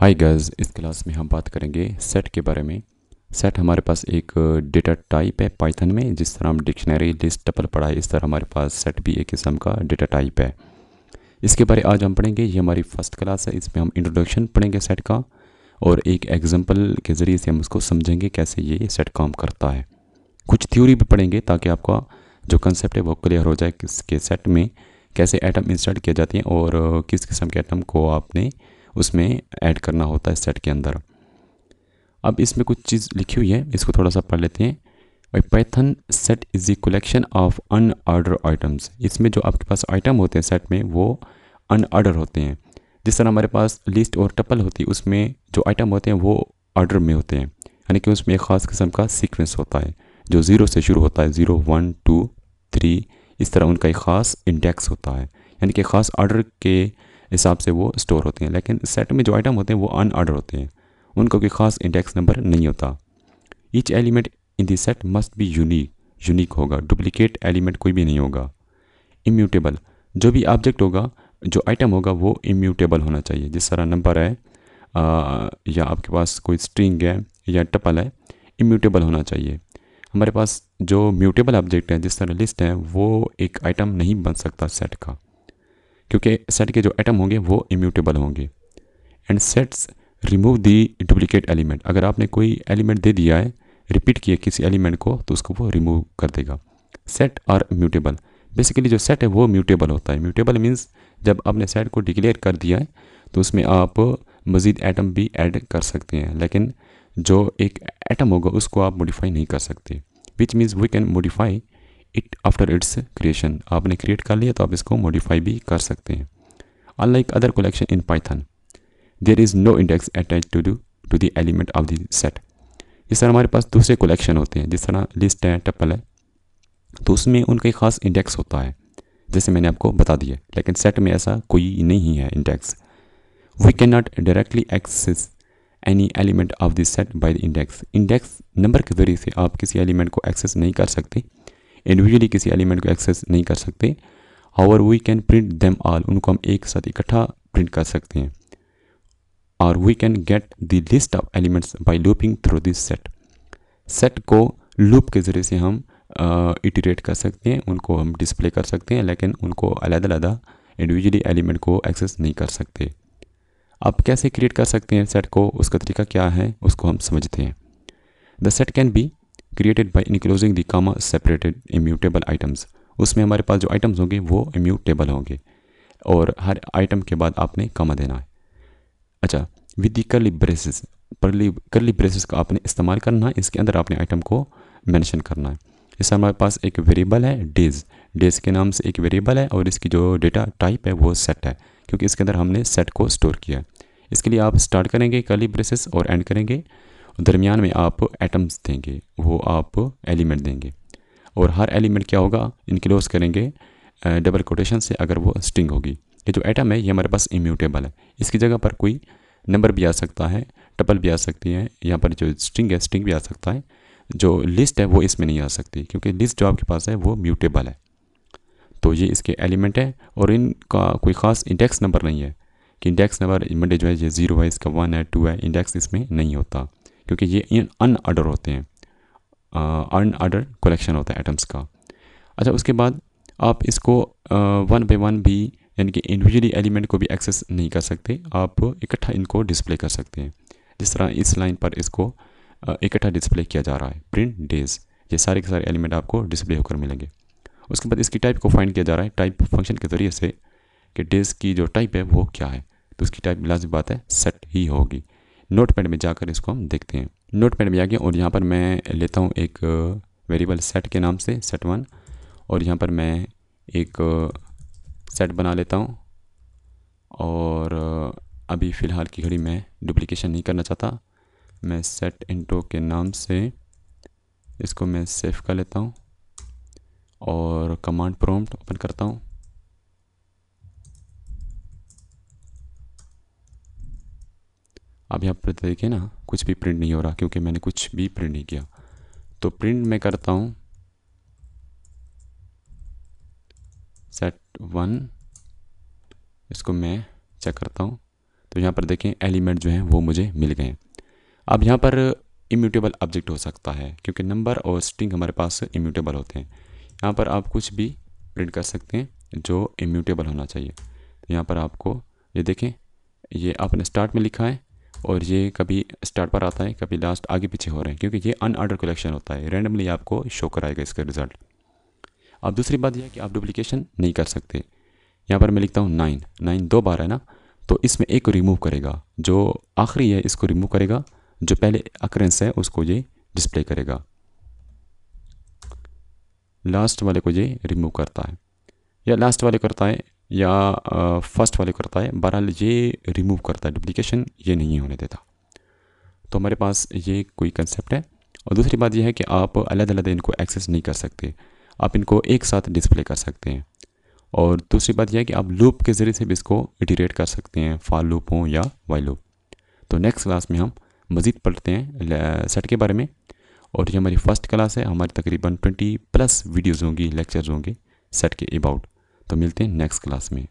हाय girls इस class में हम बात करेंगे सेट के बारे में सेट हमारे पास एक डेटा टाइप है पाइथन में जिस तरह हम डिक्शनरी लिस्ट टपल पढ़ा है इस तरह हमारे पास सेट भी एक किस्म का डेटा टाइप है इसके बारे आज हम पढ़ेंगे ये हमारी फर्स्ट क्लास है इसमें हम इंट्रोडक्शन पढ़ेंगे सेट का और एक एग्जाम्पल के ज़रिए से हम उसको समझेंगे कैसे ये सेट काम करता है कुछ थ्योरी भी पढ़ेंगे ताकि आपका जो कंसेप्ट है वो क्लियर हो जाए किसके सेट में कैसे आइटम इंस्टॉल किए जाते हैं और किस किस्म के आइटम को आपने उसमें ऐड करना होता है सेट के अंदर अब इसमें कुछ चीज़ लिखी हुई है इसको थोड़ा सा पढ़ लेते हैं भाई Python set is the collection of unordered items इसमें जो आपके पास आइटम होते हैं सेट में वो अन ऑर्डर होते हैं जिस तरह हमारे पास लिस्ट और टपल होती है उसमें जो आइटम होते हैं वो ऑर्डर में होते हैं यानी कि उसमें एक ख़ास किस्म का सीक्वेंस होता है जो ज़ीरो से शुरू होता है ज़ीरो वन टू थ्री इस तरह उनका एक ख़ास इंडेक्स होता है यानी कि ख़ास ऑर्डर के हिसाब से वो स्टोर होती हैं लेकिन सेट में जो आइटम होते हैं वो अनऑर्डर होते हैं उनका कोई खास इंडेक्स नंबर नहीं होता each element in the set must be unique unique होगा डुप्लीकेट एलिमेंट कोई भी नहीं होगा इम्यूटेबल जो भी ऑब्जेक्ट होगा जो आइटम होगा वो इम्यूटेबल होना चाहिए जिस तरह नंबर है आ, या आपके पास कोई स्ट्रिंग है या टपल है इम्यूटेबल होना चाहिए हमारे पास जो म्यूटेबल ऑब्जेक्ट है जिस तरह लिस्ट है वो एक आइटम नहीं बन सकता सेट का क्योंकि सेट के जो एटम होंगे वो इम्यूटेबल होंगे and sets remove the duplicate element अगर आपने कोई एलिमेंट दे दिया है रिपीट किया किसी एलिमेंट को तो उसको वो रिमूव कर देगा सेट और म्यूटेबल बेसिकली जो सेट है वो म्यूटेबल होता है म्यूटेबल मीन्स जब आपने सेट को डिक्लेयर कर दिया है तो उसमें आप मज़ीद एटम भी ऐड कर सकते हैं लेकिन जो एक एटम होगा उसको आप मोडिफाई नहीं कर सकते which means we can modify it after its creation आपने क्रिएट कर लिया तो आप इसको मॉडिफाई भी कर सकते हैं unlike other collection in Python there is no index attach to do to the element of the set इस तरह हमारे पास दूसरे कलेक्शन होते हैं जिस तरह लिस्ट है टप्पल है तो उसमें उनका एक ख़ास इंडेक्स होता है जैसे मैंने आपको बता दिया लेकिन सेट में ऐसा कोई नहीं है index we can not directly access any element of this set by the index index number के ज़रिए से आप किसी एलिमेंट को एक्सेस नहीं कर सकते इंडिविजुअली किसी एलिमेंट को एक्सेस नहीं कर सकते however we can print them all उनको हम एक साथ इकट्ठा प्रिंट कर सकते हैं और we can get the list of elements by looping through this set set को लूप के ज़रिए से हम इटरेट कर सकते हैं उनको हम डिस्प्ले कर सकते हैं लेकिन उनको अलग अलग इंडिविजुअली एलिमेंट को एक्सेस नहीं कर सकते आप कैसे क्रिएट कर सकते हैं सेट को उसका तरीका क्या है उसको हम समझते हैं the set can be created by enclosing the comma separated immutable items उसमें हमारे पास जो आइटम्स होंगे वो इम्यूटेबल होंगे और हर आइटम के बाद आपने कामा देना है अच्छा विद दी करली ब्रेसेस परली करली ब्रेसेस का आपने इस्तेमाल करना है इसके अंदर आपने आइटम को मैंशन करना है इससे हमारे पास एक वेरिएबल है डेज डेज के नाम से एक वेरिएबल है और इसकी जो डेटा टाइप है वो सेट है क्योंकि इसके अंदर हमने सेट को स्टोर किया है इसके लिए आप स्टार्ट करेंगे कर्ली ब्रेसेस और एंड करेंगे दरमियान में आप एटम्स देंगे वो आप एलिमेंट देंगे और हर एलिमेंट क्या होगा इनक्लोज करेंगे डबल कोटेशन से अगर वो स्ट्रिंग होगी ये जो एटम है ये हमारे पास इम्यूटेबल है इसकी जगह पर कोई नंबर भी आ सकता है टपल भी आ सकती है यहाँ पर जो स्ट्रिंग है स्ट्रिंग भी आ सकता है जो लिस्ट है वो इसमें नहीं आ सकती क्योंकि लिस्ट जो आपके पास है वो म्यूटेबल है तो ये इसके एलिमेंट है और इनका कोई ख़ास इंडेक्स नंबर नहीं है कि इंडेक्स नंबर मंडे जो है ये ज़ीरो है इसका वन है टू है इंडेक्स इसमें नहीं होता क्योंकि ये अन आर्डर होते हैं अन आर्डर कलेक्शन होता है एटम्स का अच्छा उसके बाद आप इसको वन बाई वन भी यानी कि इंडिविजुअली एलिमेंट को भी एक्सेस नहीं कर सकते आप इकट्ठा इनको डिस्प्ले कर सकते हैं जिस तरह इस लाइन पर इसको इकट्ठा डिस्प्ले किया जा रहा है प्रिंट डेज ये सारे के सारे एलिमेंट आपको डिस्प्ले होकर मिलेंगे उसके बाद इसकी टाइप को फाइंड किया जा रहा है टाइप फंक्शन के ज़रिए से कि डेज की जो टाइप है वो क्या है तो उसकी टाइप लाजमी बात है सेट ही होगी नोटपैड में जाकर इसको हम देखते हैं नोटपैड में जाके और यहाँ पर मैं लेता हूँ एक वेरिएबल सेट के नाम से सेट वन और यहाँ पर मैं एक सेट बना लेता हूँ और अभी फ़िलहाल की घड़ी मैं डुप्लिकेशन नहीं करना चाहता मैं सेट इंटो के नाम से इसको मैं सेव कर लेता हूँ और कमांड प्रॉम्प्ट ओपन करता हूँ अब यहाँ पर देखिए ना कुछ भी प्रिंट नहीं हो रहा क्योंकि मैंने कुछ भी प्रिंट नहीं किया तो प्रिंट मैं करता हूँ सेट वन इसको मैं चेक करता हूँ तो यहाँ पर देखें एलिमेंट जो हैं वो मुझे मिल गए अब यहाँ पर इम्यूटेबल ऑब्जेक्ट हो सकता है क्योंकि नंबर और स्ट्रिंग हमारे पास इम्यूटेबल होते हैं यहाँ पर आप कुछ भी प्रिंट कर सकते हैं जो इम्यूटेबल होना चाहिए तो यहाँ पर आपको ये देखें ये आपने स्टार्ट में लिखा है और ये कभी स्टार्ट पर आता है कभी लास्ट आगे पीछे हो रहे हैं क्योंकि ये अनऑर्डर कलेक्शन होता है रैंडमली आपको शो कराएगा इसका रिज़ल्ट अब दूसरी बात यह है कि आप डुप्लीकेशन नहीं कर सकते यहाँ पर मैं लिखता हूँ नाइन नाइन दो बार है ना तो इसमें एक को रिमूव करेगा जो आखिरी है इसको रिमूव करेगा जो पहले अक्रेंस है उसको ये डिस्प्ले करेगा लास्ट वाले को ये रिमूव करता है या लास्ट वाले करता है या फर्स्ट वाले करता है बहरहाल ये रिमूव करता है डुप्लीकेशन ये नहीं होने देता तो हमारे पास ये कोई कंसेप्ट है और दूसरी बात यह है कि आप अलग अलग इनको एक्सेस नहीं कर सकते आप इनको एक साथ डिस्प्ले कर सकते हैं और दूसरी बात यह है कि आप लूप के ज़रिए से भी इसको इटिरेट कर सकते हैं फार लूप हो या वाई लूप तो नेक्स्ट क्लास में हम मज़ीद पढ़ते हैं सेट के बारे में और ये हमारी फ़र्स्ट क्लास है हमारी तकरीबन ट्वेंटी प्लस वीडियोज़ होंगी लेक्चर्स होंगे सेट के अबाउट तो मिलते हैं नेक्स्ट क्लास में